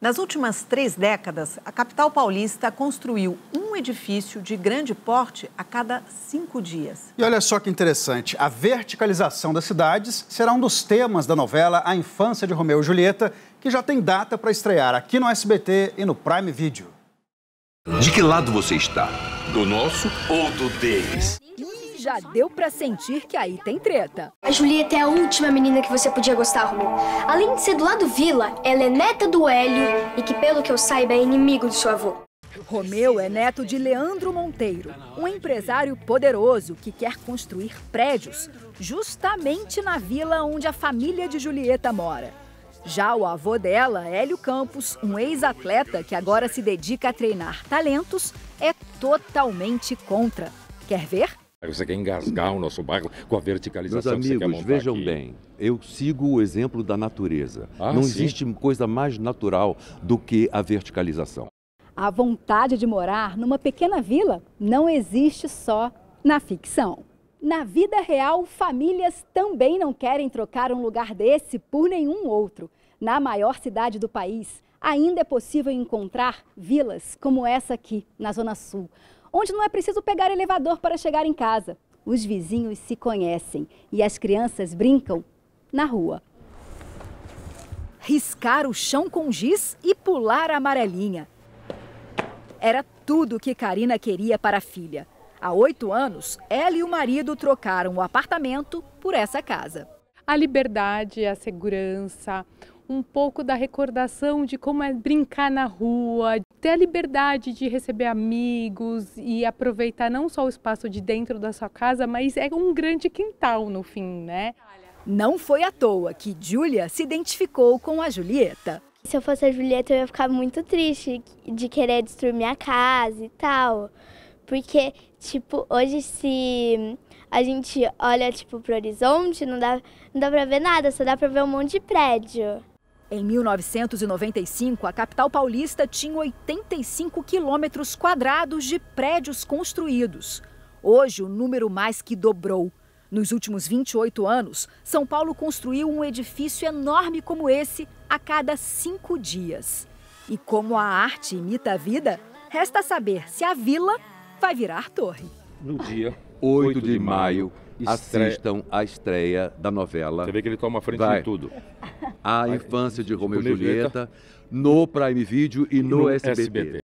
Nas últimas três décadas, a capital paulista construiu um edifício de grande porte a cada cinco dias. E olha só que interessante: a verticalização das cidades será um dos temas da novela A Infância de Romeu e Julieta, que já tem data para estrear aqui no SBT e no Prime Video. De que lado você está? Do nosso ou do deles? Já deu pra sentir que aí tem treta. A Julieta é a última menina que você podia gostar, Romeu. Além de ser do lado Vila, ela é neta do Hélio e que, pelo que eu saiba, é inimigo do seu avô. Romeu é neto de Leandro Monteiro, um empresário poderoso que quer construir prédios justamente na vila onde a família de Julieta mora. Já o avô dela, Hélio Campos, um ex-atleta que agora se dedica a treinar talentos, é totalmente contra. Quer ver? Você quer engasgar o nosso bairro com a verticalização Meus amigos, que você quer vejam aqui. bem, eu sigo o exemplo da natureza. Ah, Não sim? existe coisa mais natural do que a verticalização. A vontade de morar numa pequena vila não existe só na ficção. Na vida real, famílias também não querem trocar um lugar desse por nenhum outro na maior cidade do país, ainda é possível encontrar vilas como essa aqui, na Zona Sul, onde não é preciso pegar elevador para chegar em casa. Os vizinhos se conhecem e as crianças brincam na rua. Riscar o chão com giz e pular a amarelinha. Era tudo o que Karina queria para a filha. Há oito anos, ela e o marido trocaram o apartamento por essa casa. A liberdade, a segurança, um pouco da recordação de como é brincar na rua, ter a liberdade de receber amigos e aproveitar não só o espaço de dentro da sua casa, mas é um grande quintal no fim, né? Não foi à toa que Júlia se identificou com a Julieta. Se eu fosse a Julieta, eu ia ficar muito triste de querer destruir minha casa e tal. Porque, tipo, hoje se a gente olha, tipo, pro horizonte, não dá, não dá pra ver nada, só dá pra ver um monte de prédio. Em 1995, a capital paulista tinha 85 quilômetros quadrados de prédios construídos. Hoje, o número mais que dobrou. Nos últimos 28 anos, São Paulo construiu um edifício enorme como esse a cada cinco dias. E como a arte imita a vida, resta saber se a vila vai virar torre. No dia 8 de maio, assistam a estreia da novela. Você vê que ele toma frente Vai. de tudo. A Infância de tipo Romeu e Julieta, no Prime Video e no, no SBT. SBT.